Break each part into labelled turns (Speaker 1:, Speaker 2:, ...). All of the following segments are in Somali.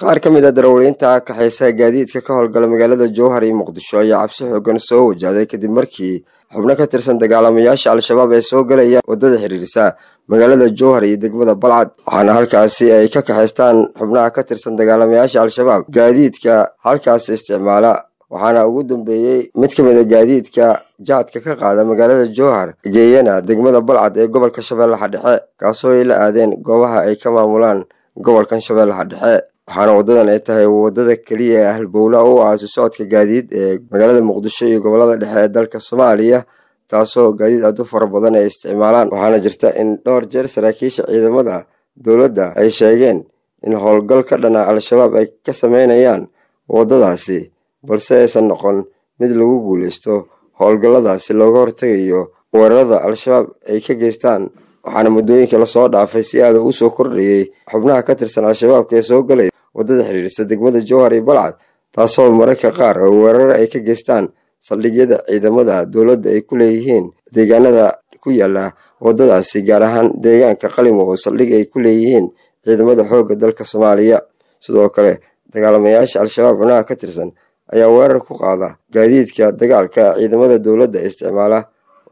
Speaker 1: qaar ka mid a ah darawaliinta kaxaysa gaadiidka ka howlgala magaalada jowhar iyo muqdisho ayaa cabsi xoogan soo wajahday kadib markii xubno ka tirsan dagaalamayaasha al-shabaab ay soo galayaan waddada xiriirisa magaalada jowhar iyo degmada balcad waxaana halkaasi ay ka kaxaystaan xubnaha ka tirsan dagaalamayaasha al-shabaab gaadiidka halkaas isticmaala waxaana ugu dambeeyey mid ka mid a ah gaadiidka jaadka ka qaada magaalada jowhar geeyana degmada balcad ee gobolka shabeellaha dhexe kaasoo ay la aadeen goobaha ay ka maamulaan gobolkan shabeellaha dhexe waxaana wadadan ay tahay wadada keliya ee halbowla u aasi socodka gaadiid ee magaalada muqdisho iyo gobolada dhexe ee dalka soomaaliya taasoo gaadiid aad u fara badan ay isticmaalaan waxaana jirta in dhowr jeer saraakiisha ciidamada dowladda ay sheegeen in howlgal ka dhanaa ah al-shabaab ay ka sameynayaan wadadaasi balse aysan noqon mid lagu guuleysto howlgalladaasi looga hortegayo weerarada al-shabaab ay ka geystaan waxaana muddooyinkii lasoo dhaafay si aada u soo kordhayay xubnaha ka tirsan al-shabaabka ee soo galaya wadada xidhiirsa degmada jowhar iyo balcad taasoo mararka qaar oo weerar ay ka geystaan saldhigyada ciidamada dowladda ay ku leeyihiin deegaanada ku yaala waddadaasi gaar ahaan deegaanka qalimo oo saldhig ay ku leeyihiin ciidamada xoogga dalka soomaaliya sidoo kale dagaalamayaasha al-shabaab cunaha ka tirsan ayaa weerar ku qaada gaadiidka dagaalka ciidamada dowladda isticmaala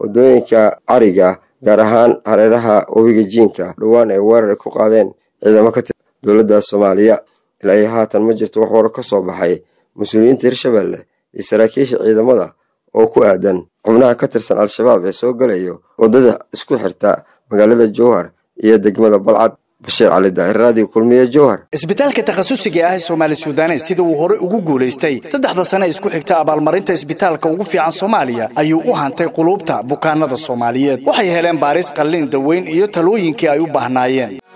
Speaker 1: wadooyinka cariga gaar ahaan hareeraha webiga jiinka dhowaan ay weerar ku qaadeen ciidamo ka tirsan dowladda soomaaliya ila iyo haatan ma jirto wax waro ka soo baxay mas-uuliyiinta hirshabeelle iyo saraakiisha ciidamada oo ku aadan xubnaha ka tirsan al-shabaab ee soo galayo wadada isku xirta magaalada jowhar iyo degmada balcad bashiir cali daahir raadiyo kulmiye jowhar
Speaker 2: isbitaalka takhasusiga ah ee soomaali suudaane sida uu hore ugu guulaystay saddexda sane isku xigta abaalmarinta isbitaalka ugu fiican soomaaliya ayuu u hantay quluubta bukaanada soomaaliyeed waxay heleen baaris qallin daweyn iyo talooyinkii ay u baahnaayeen